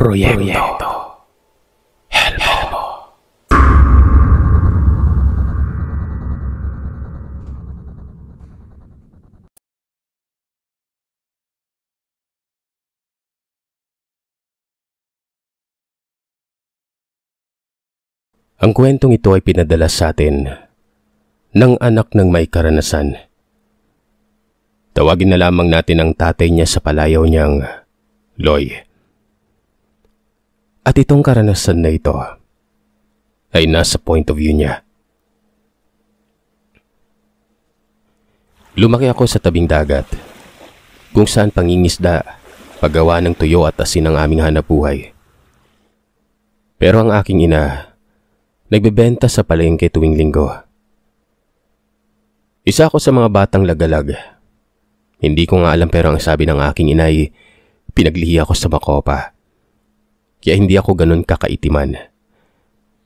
Proyekto, Proyekto. Helmo. Ang kwentong ito ay pinadala sa atin ng anak ng may karanasan. Tawagin na lamang natin ang tatay niya sa palayaw niyang Loy. Loy. At itong karanasan na ito ay nasa point of view niya. Lumaki ako sa tabing dagat kung saan pangingisda, paggawa ng tuyo at asin ang aming hanapuhay. Pero ang aking ina, nagbebenta sa palengke tuwing linggo. Isa ako sa mga batang lagalag. Hindi ko nga alam pero ang sabi ng aking inay, pinaglihi ako sa Makopa kaya hindi ako ganun kakaitiman.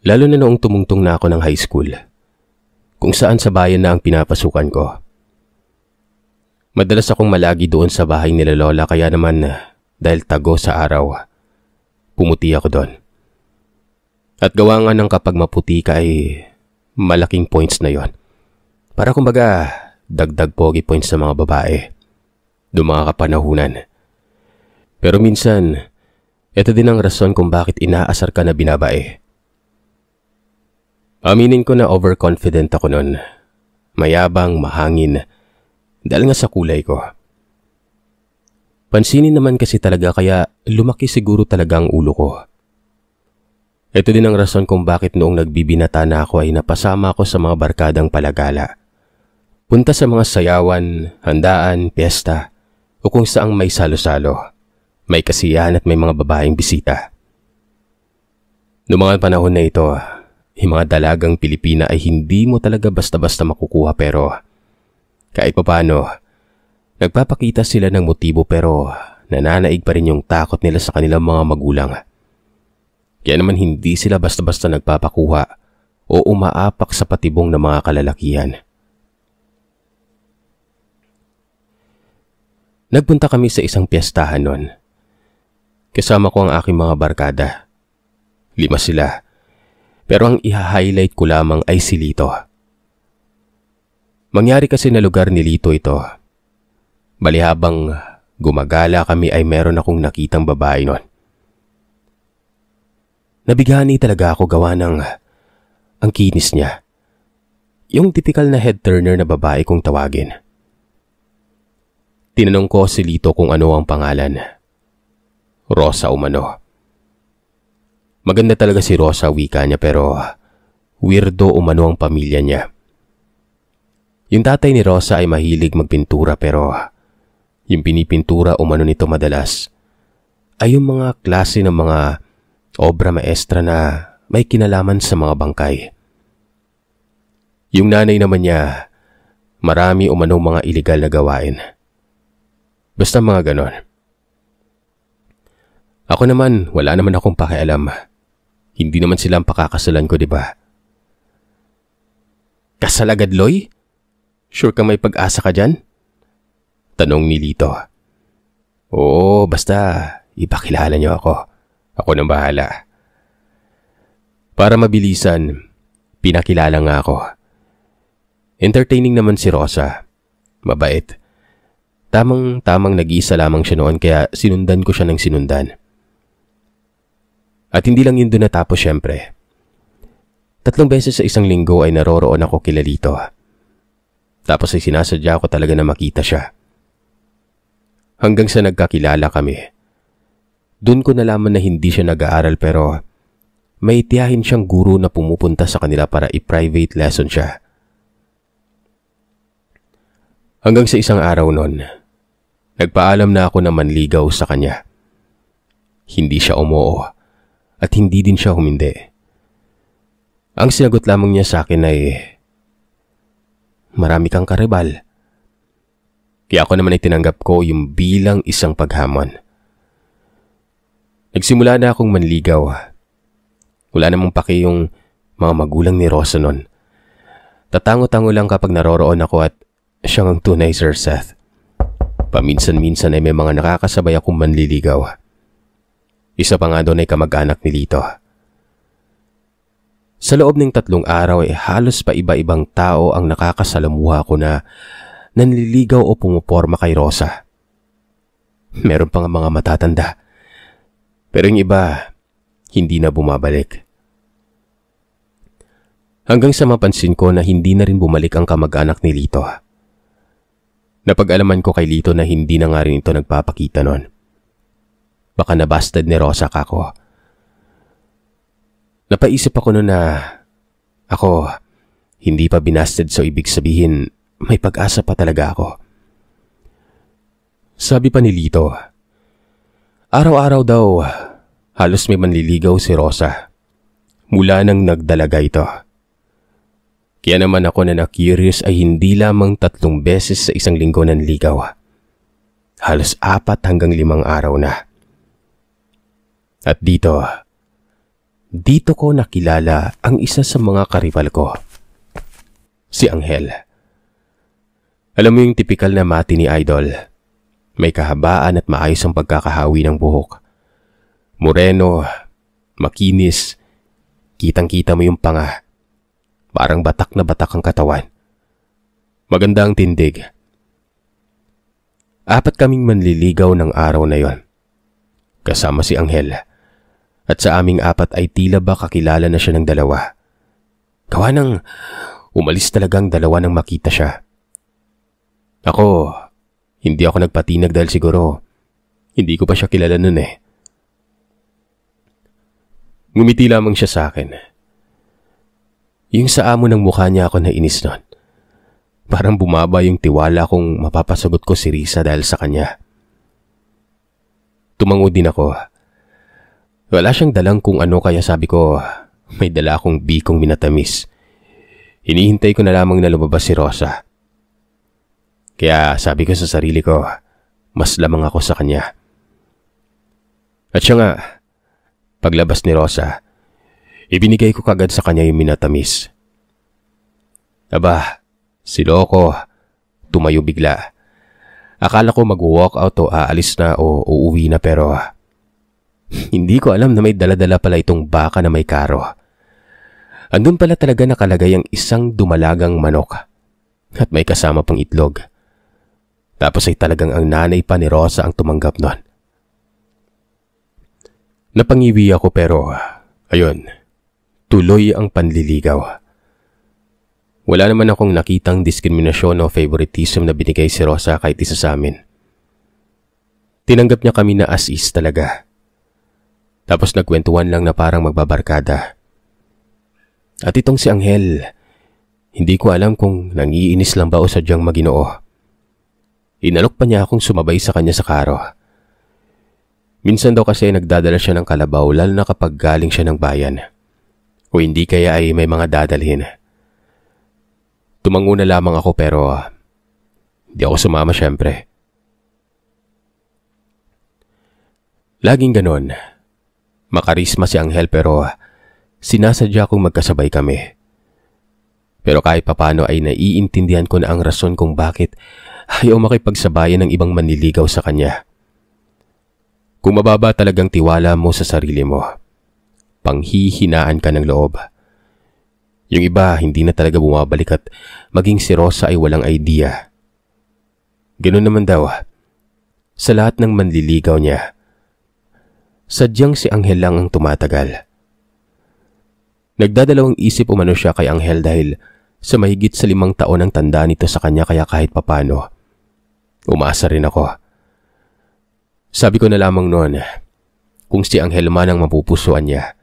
Lalo na noong tumungtong na ako ng high school, kung saan sa bayan na ang pinapasukan ko. Madalas akong malagi doon sa bahay nila Lola kaya naman eh, dahil tago sa araw, pumuti ako doon. At gawa nga ng kapag maputi ka ay eh, malaking points na yon. Para kumbaga, dagdag pogi points sa mga babae. Dumaka kapanahunan. Pero minsan, ito din ang rason kung bakit inaasar ka na binabae. Aminin ko na overconfident ako nun. Mayabang, mahangin. Dahil nga sa kulay ko. Pansinin naman kasi talaga kaya lumaki siguro talaga ang ulo ko. Ito din ang rason kung bakit noong nagbibinata na ako ay napasama ako sa mga barkadang palagala. Punta sa mga sayawan, handaan, piyesta o kung saang may salo-salo. May kasiyahan at may mga babaeng bisita. Noong mga panahon na ito, yung mga dalagang Pilipina ay hindi mo talaga basta-basta makukuha pero kahit papano, nagpapakita sila ng motibo pero nananaig pa rin yung takot nila sa kanilang mga magulang. Kaya naman hindi sila basta-basta nagpapakuha o umaapak sa patibong ng mga kalalakihan. Nagpunta kami sa isang piyestahan noon. Kasama ko ang aking mga barkada. Lima sila. Pero ang iha-highlight ko lamang ay si Lito. Mangyari kasi na lugar ni Lito ito. Balihabang gumagala kami ay meron akong nakitang babae nun. Nabigani talaga ako gawa ng ang kinis niya. Yung tipikal na head turner na babae kong tawagin. Tinanong ko si Lito kung ano ang pangalan. Rosa umano. Maganda talaga si Rosa wika niya pero weirdo umano ang pamilya niya. Yung tatay ni Rosa ay mahilig magpintura pero yung pinipintura umano nito madalas ay yung mga klase ng mga obra maestra na may kinalaman sa mga bangkay. Yung nanay naman niya, marami umano mga iligal na gawain. Basta mga ganon. Ako naman, wala naman akong pakialam. Hindi naman sila ang pakakasalan ko, di ba? Kasal agad, Loy? Sure ka may pag-asa ka dyan? Tanong ni Lito. Oo, basta ipakilala niyo ako. Ako nang bahala. Para mabilisan, pinakilala nga ako. Entertaining naman si Rosa. Mabait. Tamang-tamang nag-iisa lamang siya noon kaya sinundan ko siya ng sinundan. At hindi lang yun doon natapos syempre. Tatlong beses sa isang linggo ay naroroon ako kilalito. Tapos ay sinasadya ako talaga na makita siya. Hanggang sa nagkakilala kami. Doon ko nalaman na hindi siya nag-aaral pero may tiyahin siyang guro na pumupunta sa kanila para i-private lesson siya. Hanggang sa isang araw noon, nagpaalam na ako na manligaw sa kanya. Hindi siya umuo at hindi din siya humindi. Ang sinagot lamang niya sa akin ay, Marami kang karibal. Kaya ako naman ay tinanggap ko yung bilang isang paghamon. Nagsimula na akong manligaw. Wala namang paki yung mga magulang ni Rosa nun. Tatango-tango lang kapag naroroon ako at siyang ang tunay Sir Seth. Paminsan-minsan ay may mga nakakasabay akong manliligaw. Isa pa nga doon ay kamag-anak ni Lito. Sa loob ng tatlong araw ay halos pa iba-ibang tao ang nakakasalamuha ko na nanliligaw o pumuporma kay Rosa. Meron pa nga mga matatanda. Pero yung iba, hindi na bumabalik. Hanggang sa mapansin ko na hindi na rin bumalik ang kamag-anak ni Lito. Napag-alaman ko kay Lito na hindi na nga rin ito nagpapakita noon. Baka nabastad ni Rosa ako. Napaisip ako noon na ako hindi pa binasted so ibig sabihin may pag-asa pa talaga ako. Sabi pa ni Lito, araw-araw daw halos may manliligaw si Rosa mula nang nagdalaga ito. Kaya naman ako na na-curious ay hindi lamang tatlong beses sa isang linggo ng ligaw. Halos apat hanggang limang araw na. At dito, dito ko nakilala ang isa sa mga karibal ko. Si Angel. Alam mo yung tipikal na mati ni Idol. May kahabaan at maayos ang pagkakahawi ng buhok. Moreno, makinis, kitang-kita mo yung panga. Parang batak na batak ang katawan. Maganda ang tindig. Apat kaming manliligaw ng araw na yon. Kasama si Angel. Angel at sa aming apat ay tila ba kakilala na siya ng dalawa. Gawa ng umalis talagang dalawa nang makita siya. Ako, hindi ako nagpatinag dahil siguro hindi ko pa siya kilala nun eh. Ngumiti lamang siya sa akin. Yung sa amo ng mukha niya ako nainis nun. Parang bumaba yung tiwala kong mapapasagot ko si Risa dahil sa kanya. Tumango din ako. Wala siyang dalang kung ano kaya sabi ko, may dala akong bikong minatamis. Hinihintay ko na lamang na lumabas si Rosa. Kaya sabi ko sa sarili ko, mas lamang ako sa kanya. At siya nga, paglabas ni Rosa, ibinigay ko kagad sa kanya yung minatamis. Aba, si Loco, tumayo bigla. Akala ko mag-walk out o aalis na o uuwi na pero hindi ko alam na may daladala pala itong baka na may karo. Andun pala talaga nakalagay ang isang dumalagang manok at may kasama pang itlog. Tapos ay talagang ang nanay pa ni Rosa ang tumanggap nun. Napangiwi ako pero, ayun, tuloy ang panliligaw. Wala naman akong nakitang diskriminasyon o favoritism na binigay si Rosa kahit isa sa amin. Tinanggap niya kami na as is talaga. Tapos nagkwentuhan lang na parang magbabarkada. At itong si Angel, hindi ko alam kung nangiinis lang ba o sadyang maginoo. Inalok pa niya akong sumabay sa kanya sa karo. Minsan daw kasi nagdadala siya ng kalabaw lalo na kapag galing siya ng bayan. O hindi kaya ay may mga dadalhin. Tumango na lamang ako pero ah, hindi ako sumama syempre. Laging ganon. Makarisma si Angel pero ah, sinasadya kong magkasabay kami. Pero kahit papano ay naiintindihan ko na ang rason kung bakit ayaw makipagsabayan ng ibang manliligaw sa kanya. Kung mababa talagang tiwala mo sa sarili mo, panghihinaan ka ng loob. Yung iba hindi na talaga bumabalik at maging si Rosa ay walang idea. Ganun naman daw, ah, sa lahat ng manliligaw niya, Sadyang si Anghel lang ang tumatagal. Nagdadalawang isip umano siya kay Anghel dahil sa mahigit sa limang taon ang tanda nito sa kanya kaya kahit papano. Umaasa rin ako. Sabi ko na lamang noon, kung si Anghel man ang mapupusuan niya,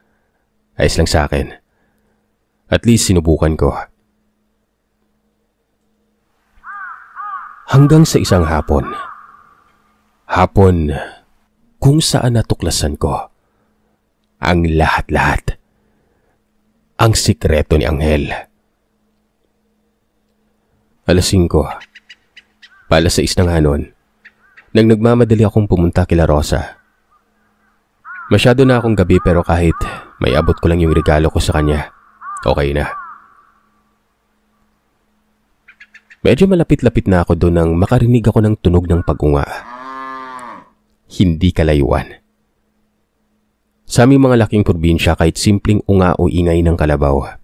ayos lang sa akin. At least sinubukan ko. Hanggang sa isang hapon. Hapon kung saan natuklasan ko ang lahat-lahat. Ang sikreto ni Anghel. Alas 5. Pala sa ng hanon, nang nagmamadali akong pumunta kila Rosa. Masyado na akong gabi pero kahit may abot ko lang yung regalo ko sa kanya, okay na. Medyo malapit-lapit na ako doon nang makarinig ako ng tunog ng pag-unga hindi kalayuan. Sa aming mga laking probinsya kahit simpleng unga o ingay ng kalabaw,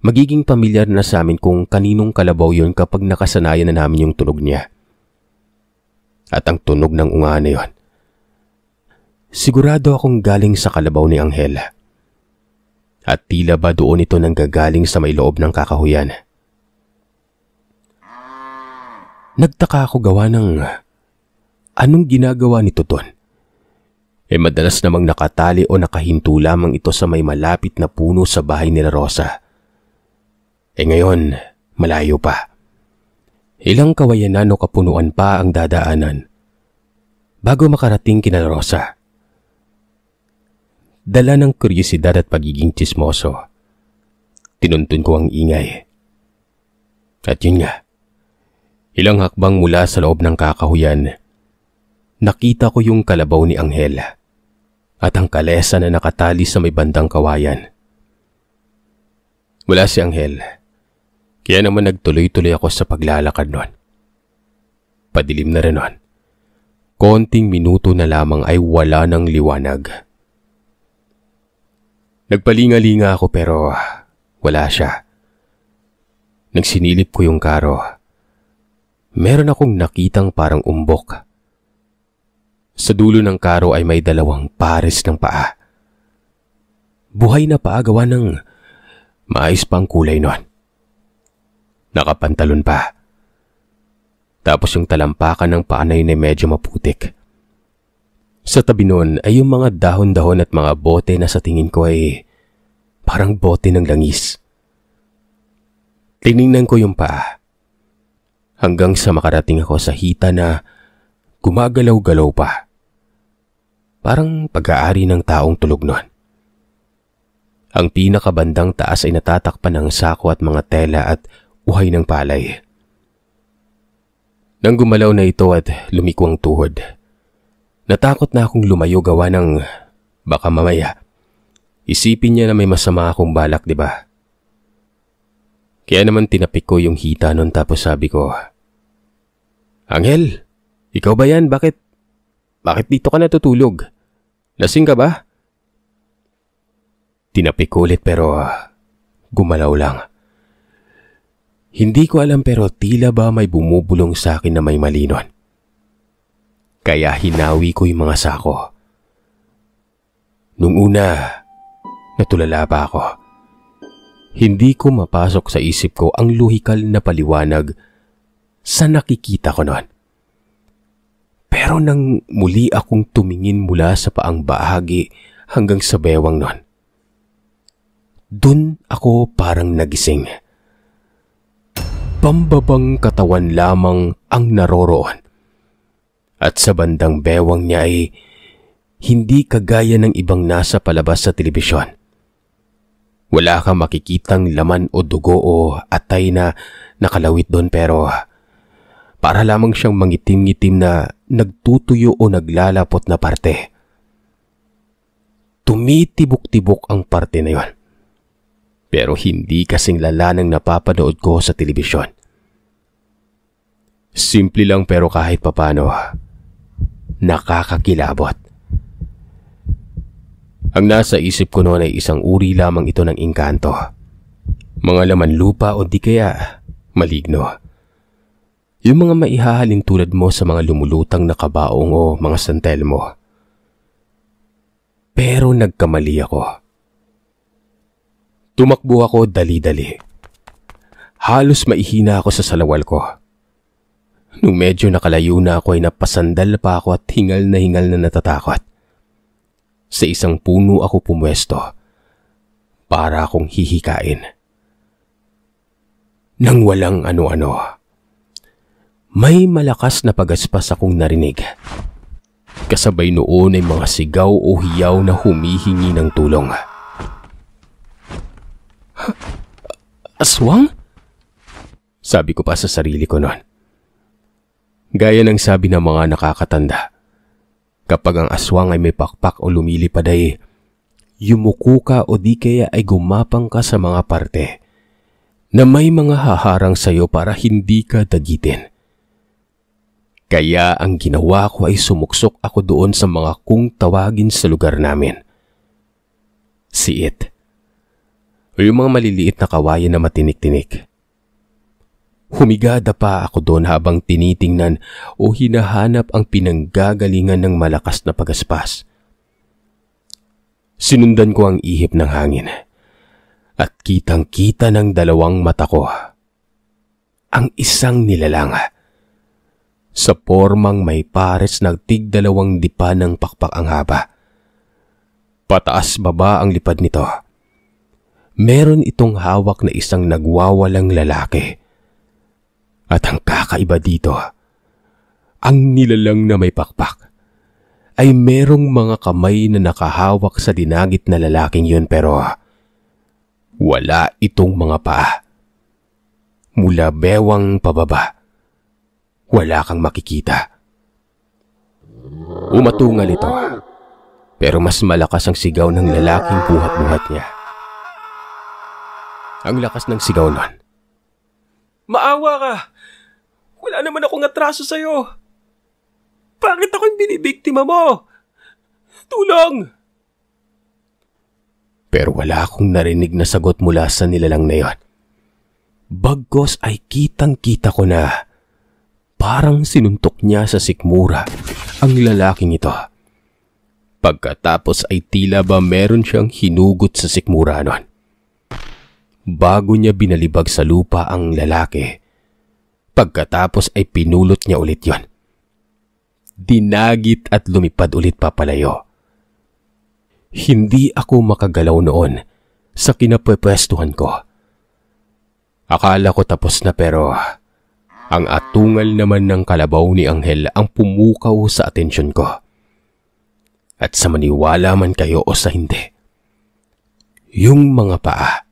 magiging pamilyar na sa amin kung kaninong kalabaw yon kapag nakasanayan na namin yung tunog niya. At ang tunog ng unga na yon, sigurado akong galing sa kalabaw ni Angela. At tila ba doon ito nanggagaling sa may loob ng kakahuyan. Nagtaka ako gawa ng Anong ginagawa ni Toton? E eh, madalas namang nakatali o nakahinto lamang ito sa may malapit na puno sa bahay ni Rosa. E eh, ngayon, malayo pa. Ilang kawayanan o kapunuan pa ang dadaanan bago makarating kina Rosa. Dala ng kuryosidad at pagiging chismoso, tinuntun ko ang ingay. At yun nga, ilang hakbang mula sa loob ng kakahuyan, nakita ko yung kalabaw ni Anghel at ang kalesa na nakatali sa may bandang kawayan. Wala si Anghel, kaya naman nagtuloy-tuloy ako sa paglalakad noon. Padilim na rin noon. Konting minuto na lamang ay wala ng liwanag. Nagpalingalinga ako pero wala siya. Nagsinilip ko yung karo. Meron akong nakitang parang umbok sa dulo ng karo ay may dalawang pares ng paa. Buhay na paa gawa ng maayos pang kulay noon. Nakapantalon pa. Tapos yung talampakan ng paa na ay medyo maputik. Sa tabi noon ay yung mga dahon-dahon at mga bote na sa tingin ko ay parang bote ng langis. Tiningnan ko yung paa. Hanggang sa makarating ako sa hita na gumagalaw-galaw pa. Parang pag-aari ng taong tulog nun. Ang pinakabandang taas ay natatakpan ng sako at mga tela at uhay ng palay. Nang gumalaw na ito at lumiko ang tuhod, natakot na akong lumayo gawa ng baka mamaya. Isipin niya na may masama akong balak, di ba? Kaya naman tinapik ko yung hita nun tapos sabi ko, Angel, ikaw ba yan? Bakit? Bakit dito ka natutulog? Lasing ka ba? Tinapik ko ulit pero ah, gumalaw lang. Hindi ko alam pero tila ba may bumubulong sa akin na may mali Kaya hinawi ko yung mga sako. Nung una, natulala pa ako. Hindi ko mapasok sa isip ko ang luhikal na paliwanag sa nakikita ko noon. Pero nang muli akong tumingin mula sa paang bahagi hanggang sa bewang nun. Dun ako parang nagising. Pambabang katawan lamang ang naroroon. At sa bandang bewang niya ay hindi kagaya ng ibang nasa palabas sa telebisyon. Wala kang makikitang laman o dugo o atay na nakalawit doon pero para lamang siyang mangitim-ngitim na nagtutuyo o naglalapot na parte. Tumitibok-tibok ang parte na yon. Pero hindi kasing lala nang napapanood ko sa telebisyon. Simple lang pero kahit papano, nakakakilabot. Ang nasa isip ko noon ay isang uri lamang ito ng inkanto. Mga laman lupa o di kaya maligno. Yung mga maihahalin tulad mo sa mga lumulutang na kabaong o mga santel mo. Pero nagkamali ako. Tumakbo ako dali-dali. Halos maihina ako sa salawal ko. Nung medyo nakalayo na ako ay napasandal pa ako at hingal na hingal na natatakot. Sa isang puno ako pumwesto para akong hihikain. Nang walang ano-ano may malakas na pagaspas akong narinig. Kasabay noon ay mga sigaw o hiyaw na humihingi ng tulong. Aswang? Sabi ko pa sa sarili ko noon. Gaya ng sabi ng mga nakakatanda, kapag ang aswang ay may pakpak o lumilipad ay yumuko ka o di kaya ay gumapang ka sa mga parte na may mga haharang sayo para hindi ka dagitin. Kaya ang ginawa ko ay sumuksok ako doon sa mga kung tawagin sa lugar namin. Si It. O yung mga maliliit na kawayan na matinik-tinik. Humigada pa ako doon habang tinitingnan o hinahanap ang pinanggagalingan ng malakas na pagaspas. Sinundan ko ang ihip ng hangin at kitang-kita ng dalawang mata ko. Ang isang nilalang sa pormang may pares na tigdalawang dipa ng pakpak ang haba. Pataas-baba ang lipad nito. Meron itong hawak na isang nagwawalang lalaki. At ang kakaiba dito, ang nilalang na may pakpak, ay merong mga kamay na nakahawak sa dinagit na lalaking yun pero wala itong mga paa. Mula bewang pababa wala kang makikita. Umatungal ito. Pero mas malakas ang sigaw ng lalaking buhat-buhat niya. Ang lakas ng sigaw nun. Maawa ka! Wala naman akong atraso sa'yo! Bakit ako'y binibiktima mo? Tulong! Pero wala akong narinig na sagot mula sa nilalang na yon. Bagkos ay kitang-kita ko na parang sinuntok niya sa sikmura ang lalaking ito. Pagkatapos ay tila ba meron siyang hinugot sa sikmura nun. Bago niya binalibag sa lupa ang lalaki, pagkatapos ay pinulot niya ulit yon. Dinagit at lumipad ulit papalayo. Hindi ako makagalaw noon sa kinapwepwestuhan ko. Akala ko tapos na pero ang atungal naman ng kalabaw ni Anghel ang pumukaw sa atensyon ko. At sa maniwala man kayo o sa hindi, yung mga paa,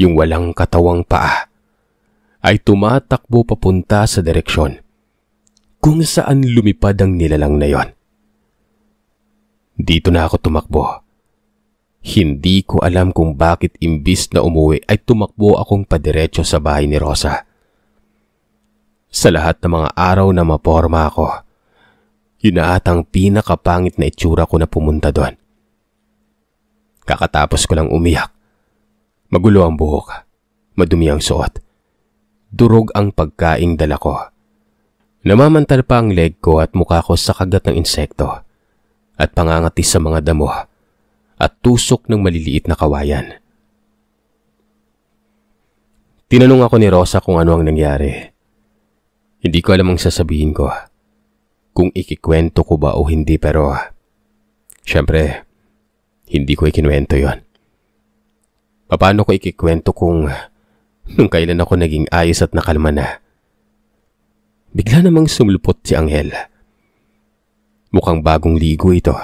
yung walang katawang paa, ay tumatakbo papunta sa direksyon kung saan lumipad ang nilalang na yon. Dito na ako tumakbo. Hindi ko alam kung bakit imbis na umuwi ay tumakbo akong padiretso sa bahay ni Rosa sa lahat ng mga araw na maporma ako. Yun na atang pinakapangit na itsura ko na pumunta doon. Kakatapos ko lang umiyak. Magulo ang buhok. Madumi ang suot. Durog ang pagkaing dala ko. Namamantal pa ang leg ko at mukha ko sa kagat ng insekto at pangangati sa mga damo at tusok ng maliliit na kawayan. Tinanong ako ni Rosa kung ano ang nangyari. Hindi ko alam ang sasabihin ko. Ah. Kung ikikwento ko ba o hindi pero... Ah, Siyempre, hindi ko ikinuwento yon. Paano ko ikikwento kung nung kailan ako naging ayos at nakalma na? Bigla namang sumulpot si Angel. Mukhang bagong ligo ito.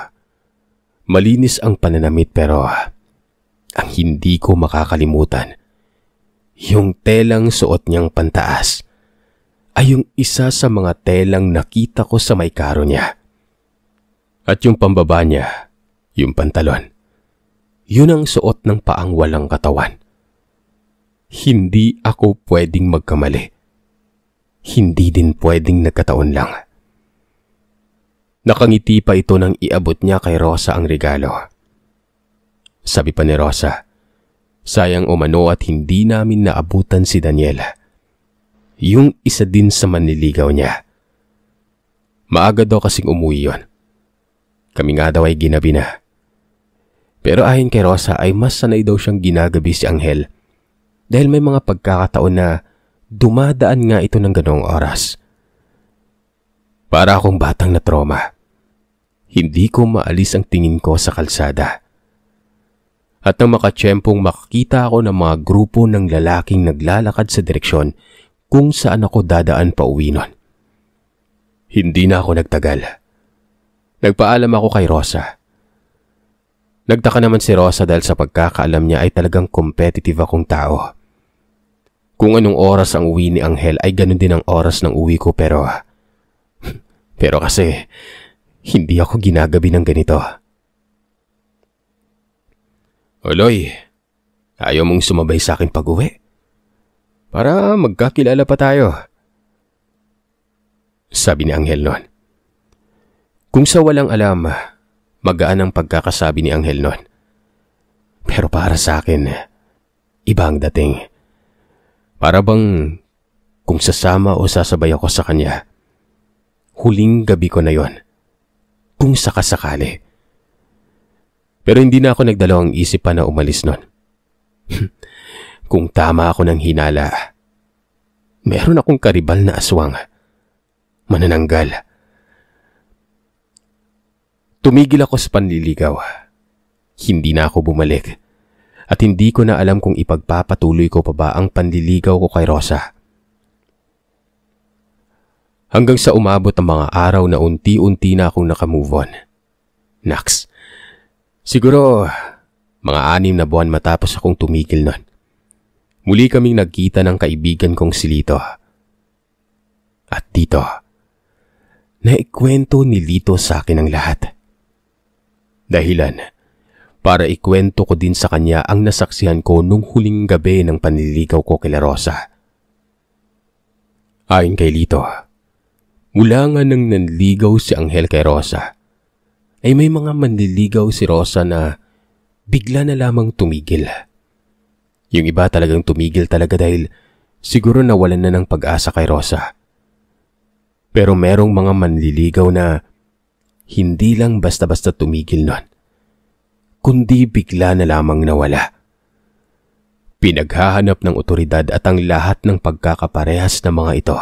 Malinis ang pananamit pero ah, ang hindi ko makakalimutan, yung telang suot niyang pantaas ay yung isa sa mga telang nakita ko sa may karo niya. At yung pambaba niya, yung pantalon. Yun ang suot ng paang walang katawan. Hindi ako pwedeng magkamali. Hindi din pwedeng nagkataon lang. Nakangiti pa ito nang iabot niya kay Rosa ang regalo. Sabi pa ni Rosa, sayang umano at hindi namin naabutan si Daniela yung isa din sa maniligaw niya. Maaga daw kasing umuwi yon. Kami nga daw ay ginabi na. Pero ayon kay Rosa ay mas sanay daw siyang ginagabi si Angel dahil may mga pagkakataon na dumadaan nga ito ng ganong oras. Para akong batang na trauma. Hindi ko maalis ang tingin ko sa kalsada. At nang makatsyempong makakita ako ng mga grupo ng lalaking naglalakad sa direksyon kung saan ako dadaan pa uwi nun. Hindi na ako nagtagal. Nagpaalam ako kay Rosa. Nagtaka naman si Rosa dahil sa pagkakaalam niya ay talagang competitive akong tao. Kung anong oras ang uwi ni Angel ay ganun din ang oras ng uwi ko pero... Pero kasi, hindi ako ginagabi ng ganito. Oloy, ayaw mong sumabay sa akin pag-uwi? para magkakilala pa tayo. Sabi ni Anghel noon. Kung sa walang alam, magaan ang pagkakasabi ni Anghel noon. Pero para sa akin, ibang dating. Para bang kung sasama o sasabay ako sa kanya, huling gabi ko na yon. Kung sakasakali. Pero hindi na ako nagdalawang isip pa na umalis noon. Kung tama ako ng hinala, meron akong karibal na aswang. Manananggal. Tumigil ako sa panliligaw. Hindi na ako bumalik. At hindi ko na alam kung ipagpapatuloy ko pa ba ang panliligaw ko kay Rosa. Hanggang sa umabot ang mga araw na unti-unti na akong nakamove on. Naks, siguro mga anim na buwan matapos akong tumigil nun muli kaming nagkita ng kaibigan kong si Lito. At dito, naikwento ni Lito sa akin ang lahat. Dahilan, para ikwento ko din sa kanya ang nasaksihan ko nung huling gabi ng panliligaw ko kay La Rosa. Ayon kay Lito, mula nga nang nanligaw si Angel kay Rosa, ay may mga manliligaw si Rosa na bigla na lamang tumigil. Tumigil yung iba talagang tumigil talaga dahil siguro nawalan na ng pag-asa kay Rosa. Pero merong mga manliligaw na hindi lang basta-basta tumigil nun, kundi bigla na lamang nawala. Pinaghahanap ng otoridad at ang lahat ng pagkakaparehas ng mga ito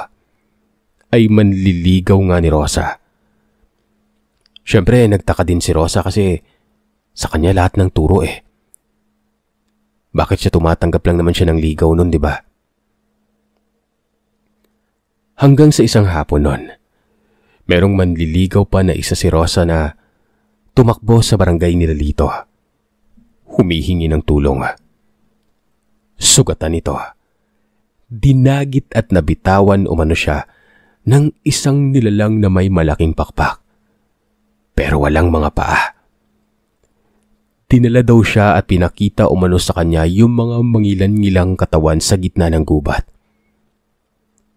ay manliligaw nga ni Rosa. Siyempre, nagtaka din si Rosa kasi sa kanya lahat ng turo eh. Bakit siya tumatanggap lang naman siya ng ligaw nun, di ba? Hanggang sa isang hapon nun, merong manliligaw pa na isa si Rosa na tumakbo sa barangay nila Lito. Humihingi ng tulong. Sugatan ito. Dinagit at nabitawan umano siya ng isang nilalang na may malaking pakpak. Pero walang mga paa. Tinala daw siya at pinakita umano sa kanya yung mga mangilan-ngilang katawan sa gitna ng gubat.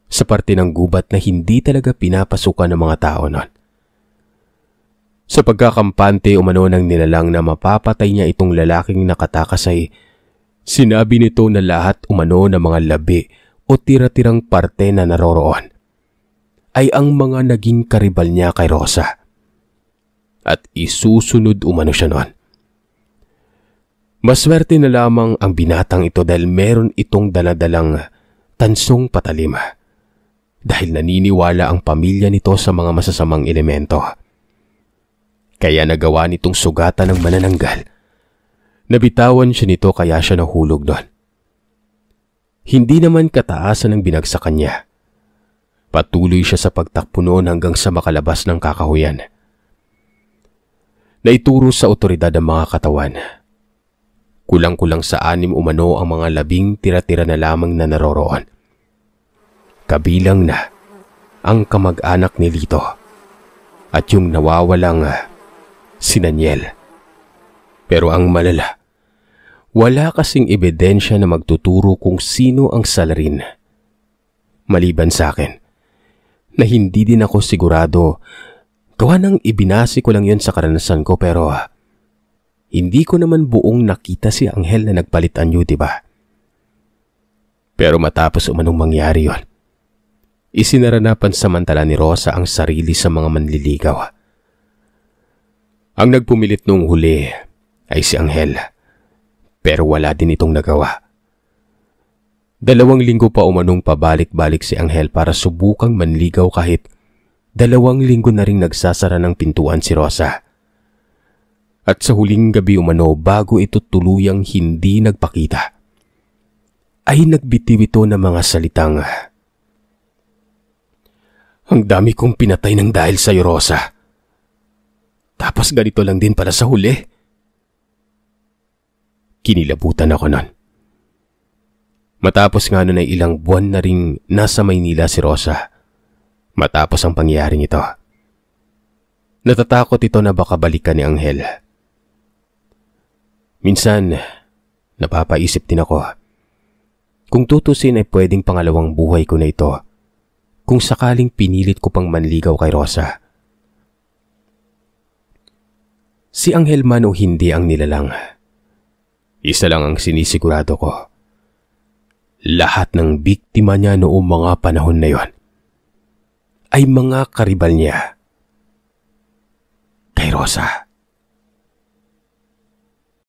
Sa parte ng gubat na hindi talaga pinapasukan ng mga tao nun. Sa pagkakampante umano ng nilalang na mapapatay niya itong lalaking nakatakas ay sinabi nito na lahat umano ng mga labi o tira-tirang parte na naroroon ay ang mga naging karibal niya kay Rosa. At isusunod umano siya noon. Maswerte na lamang ang binatang ito dahil meron itong daladalang tansong patalim. Dahil naniniwala ang pamilya nito sa mga masasamang elemento. Kaya nagawa nitong sugatan ng manananggal. Nabitawan siya nito kaya siya nahulog doon. Hindi naman kataasan ang binagsak niya. Patuloy siya sa pagtakbo noon hanggang sa makalabas ng kakahuyan. Naituro sa otoridad ang mga katawan Kulang-kulang sa anim umano ang mga labing tira-tira na lamang na naroroon. Kabilang na ang kamag-anak ni Lito at yung nawawalang ah, si Daniel. Pero ang malala, wala kasing ebidensya na magtuturo kung sino ang salarin. Maliban sa akin, na hindi din ako sigurado gawa ng ibinasi ko lang yon sa karanasan ko pero uh, hindi ko naman buong nakita si Angel na nagpalitan niyo, di ba? Pero matapos umanong mangyari yon, isinaranapan samantala ni Rosa ang sarili sa mga manliligaw. Ang nagpumilit nung huli ay si Angel, pero wala din itong nagawa. Dalawang linggo pa umanong pabalik-balik si Angel para subukang manligaw kahit dalawang linggo na ring nagsasara ng pintuan si Rosa at sa huling gabi umano bago ito tuluyang hindi nagpakita ay nagbitiw ito ng mga salitang Ang dami kong pinatay ng dahil sa Rosa. Tapos ganito lang din pala sa huli. Kinilabutan ako nun. Matapos nga nun ay ilang buwan na ring nasa Maynila si Rosa. Matapos ang pangyaring ito. Natatakot ito na baka balikan ni Angel. Minsan, napapaisip din ako. Kung tutusin ay pwedeng pangalawang buhay ko na ito kung sakaling pinilit ko pang manligaw kay Rosa. Si Angel man o hindi ang nilalang. Isa lang ang sinisigurado ko. Lahat ng biktima niya noong mga panahon na yon ay mga karibal niya kay Rosa.